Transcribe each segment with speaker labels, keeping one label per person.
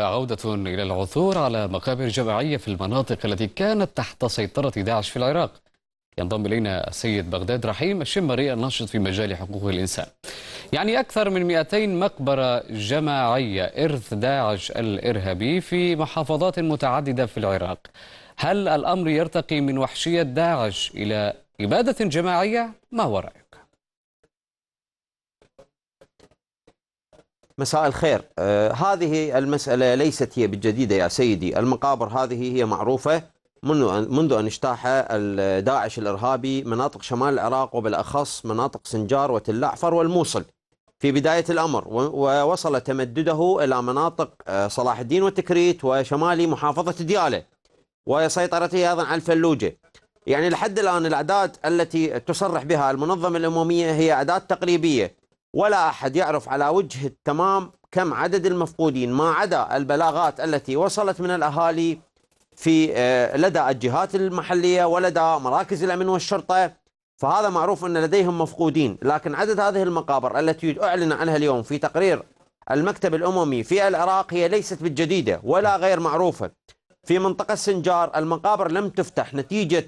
Speaker 1: عودة إلى العثور على مقابر جماعية في المناطق التي كانت تحت سيطرة داعش في العراق ينضم إلينا السيد بغداد رحيم الشمري الناشط في مجال حقوق الإنسان يعني أكثر من 200 مقبرة جماعية إرث داعش الإرهابي في محافظات متعددة في العراق هل الأمر يرتقي من وحشية داعش إلى إبادة جماعية؟ ما هو رأيك؟
Speaker 2: مساء الخير آه هذه المسألة ليست هي بالجديدة يا سيدي المقابر هذه هي معروفة منذ منذ أن اجتاح داعش الإرهابي مناطق شمال العراق وبالأخص مناطق سنجار وتلعفر والموصل في بداية الأمر ووصل تمدده إلى مناطق آه، صلاح الدين والتكريت وشمال محافظة ديالة وسيطرته أيضا على الفلوجة يعني لحد الآن الأعداد التي تصرح بها المنظمة الأممية هي أعداد تقريبية ولا أحد يعرف على وجه التمام كم عدد المفقودين ما عدا البلاغات التي وصلت من الأهالي في آه، لدى الجهات المحلية ولدى مراكز الأمن والشرطة فهذا معروف أن لديهم مفقودين لكن عدد هذه المقابر التي أعلن عنها اليوم في تقرير المكتب الأممي في العراق هي ليست بالجديدة ولا غير معروفة في منطقة سنجار المقابر لم تفتح نتيجة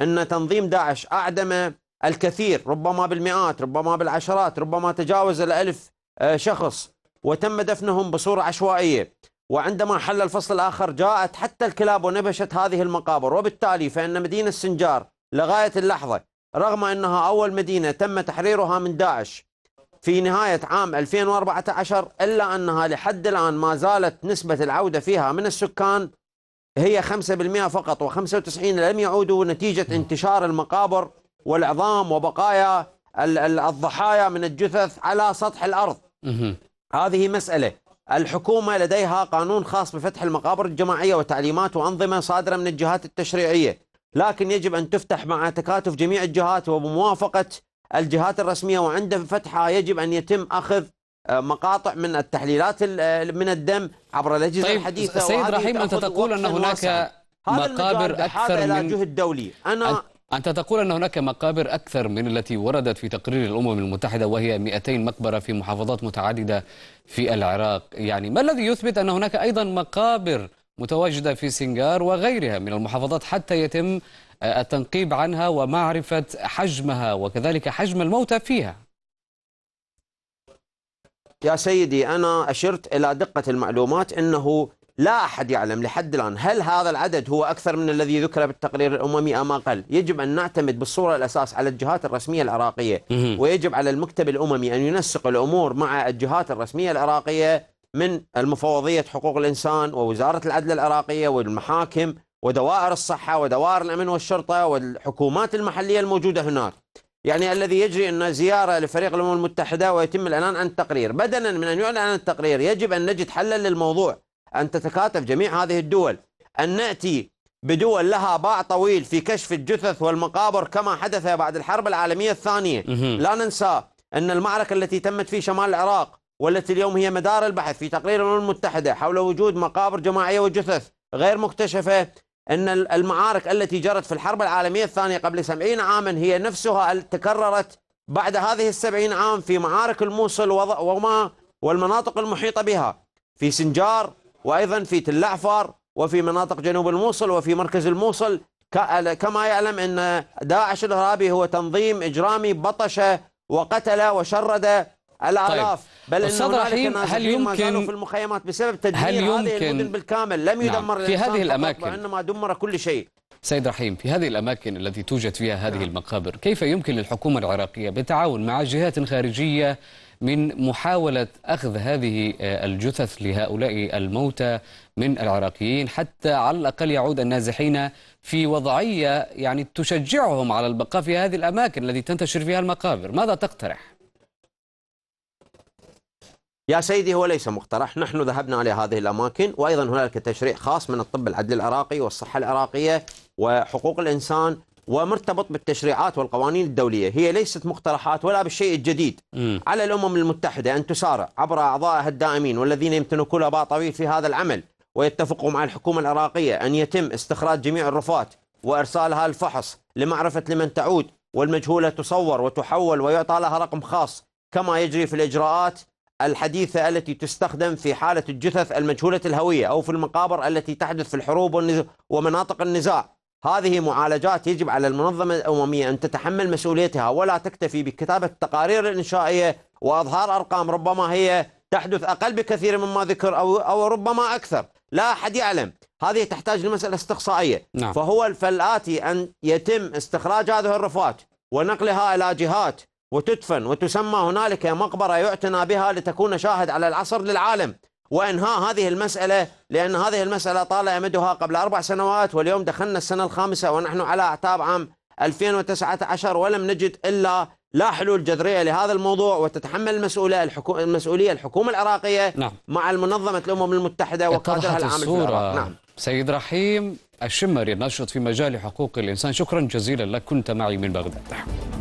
Speaker 2: أن تنظيم داعش أعدم الكثير ربما بالمئات ربما بالعشرات ربما تجاوز الألف آه، شخص وتم دفنهم بصورة عشوائية وعندما حل الفصل الآخر جاءت حتى الكلاب ونبشت هذه المقابر وبالتالي فإن مدينة سنجار لغاية اللحظة رغم أنها أول مدينة تم تحريرها من داعش في نهاية عام 2014 إلا أنها لحد الآن ما زالت نسبة العودة فيها من السكان هي 5% فقط و95 لم يعودوا نتيجة انتشار المقابر والعظام وبقايا الضحايا من الجثث على سطح الارض. هذه مساله، الحكومه لديها قانون خاص بفتح المقابر الجماعيه وتعليمات وانظمه صادره من الجهات التشريعيه، لكن يجب ان تفتح مع تكاتف جميع الجهات وبموافقه الجهات الرسميه وعند فتحها يجب ان يتم اخذ آه، مقاطع من التحليلات من الدم عبر الاجهزه طيب الحديثه سيد رحيم انت تقول ان هناك مقابر اكثر من جهد دولي انا
Speaker 1: أنت تقول أن هناك مقابر أكثر من التي وردت في تقرير الأمم المتحدة وهي 200 مقبرة في محافظات متعددة في العراق يعني ما الذي يثبت أن هناك أيضا مقابر متواجدة في سنجار وغيرها من المحافظات حتى يتم آه، التنقيب عنها ومعرفة حجمها وكذلك حجم الموتى فيها
Speaker 2: يا سيدي أنا أشرت إلى دقة المعلومات أنه لا أحد يعلم لحد الآن هل هذا العدد هو أكثر من الذي ذكر بالتقرير الأممي أم أقل يجب أن نعتمد بالصورة الأساس على الجهات الرسمية العراقية ويجب على المكتب الأممي أن ينسق الأمور مع الجهات الرسمية العراقية من المفوضية حقوق الإنسان ووزارة العدل العراقية والمحاكم ودوائر الصحة ودوائر الأمن والشرطة والحكومات المحلية الموجودة هناك يعني الذي يجري أن زيارة لفريق الأمم المتحدة ويتم الإعلان عن التقرير بدلا من أن يعلن عن التقرير يجب أن نجد حلا للموضوع أن تتكاتف جميع هذه الدول أن نأتي بدول لها باع طويل في كشف الجثث والمقابر كما حدث بعد الحرب العالمية الثانية لا ننسى أن المعركة التي تمت في شمال العراق والتي اليوم هي مدار البحث في تقرير الأمم المتحدة حول وجود مقابر جماعية وجثث غير مكتشفة أن المعارك التي جرت في الحرب العالمية الثانية قبل سبعين عاما هي نفسها تكررت بعد هذه السبعين عام في معارك الموصل وما والمناطق المحيطة بها في سنجار وأيضا في تل وفي مناطق جنوب الموصل وفي مركز الموصل كما يعلم أن داعش الإرهابي هو تنظيم إجرامي بطش وقتل وشرد الالاف طيب. بل ان هنالك هل يمكن في المخيمات بسبب تدمير هل يمكن هذه المدن بالكامل لم يدمر نعم. في هذه الاماكن وانما دمر كل شيء سيد رحيم في هذه
Speaker 1: الأماكن التي توجد فيها هذه نعم. المقابر كيف يمكن للحكومة العراقية بالتعاون مع جهات خارجية من محاولة أخذ هذه آه، الجثث لهؤلاء الموتى من العراقيين حتى على الأقل يعود النازحين في وضعية يعني تشجعهم على البقاء في هذه الأماكن التي تنتشر فيها المقابر ماذا تقترح؟
Speaker 2: يا سيدي هو ليس مقترح نحن ذهبنا إلى هذه الأماكن وأيضا هنالك تشريع خاص من الطب العدل العراقي والصحة العراقية وحقوق الإنسان ومرتبط بالتشريعات والقوانين الدولية هي ليست مقترحات ولا بالشيء الجديد م. على الأمم المتحدة أن تسارع عبر أعضائها الدائمين والذين يمتلكون أباء طويل في هذا العمل ويتفقوا مع الحكومة العراقية أن يتم استخراج جميع الرفات وإرسالها الفحص لمعرفة لمن تعود والمجهولة تصور وتحول ويعطى لها رقم خاص كما يجري في الإجراءات الحديثة التي تستخدم في حالة الجثث المجهولة الهوية أو في المقابر التي تحدث في الحروب ومناطق النزاع هذه معالجات يجب على المنظمة الأممية أن تتحمل مسؤوليتها ولا تكتفي بكتابة التقارير الإنشائية وإظهار أرقام ربما هي تحدث أقل بكثير مما ذكر أو, أو ربما أكثر لا أحد يعلم هذه تحتاج لمسألة استقصائية نعم. فهو فالآتي أن يتم استخراج هذه الرفات ونقلها إلى جهات وتدفن وتسمى هنالك مقبرة يعتنى بها لتكون شاهد على العصر للعالم وإنهاء هذه المسألة لأن هذه المسألة طال أمدها قبل أربع سنوات واليوم دخلنا السنة الخامسة ونحن على أعتاب عام 2019 ولم نجد إلا لا حلول جذرية لهذا الموضوع وتتحمل المسؤولية الحكو... المسؤولية الحكومة العراقية نعم. مع المنظمة الأمم المتحدة وقادرها العام في العراق نعم.
Speaker 1: سيد رحيم الشمري الناشط في مجال حقوق الإنسان شكرا جزيلا لك كنت معي من بغداد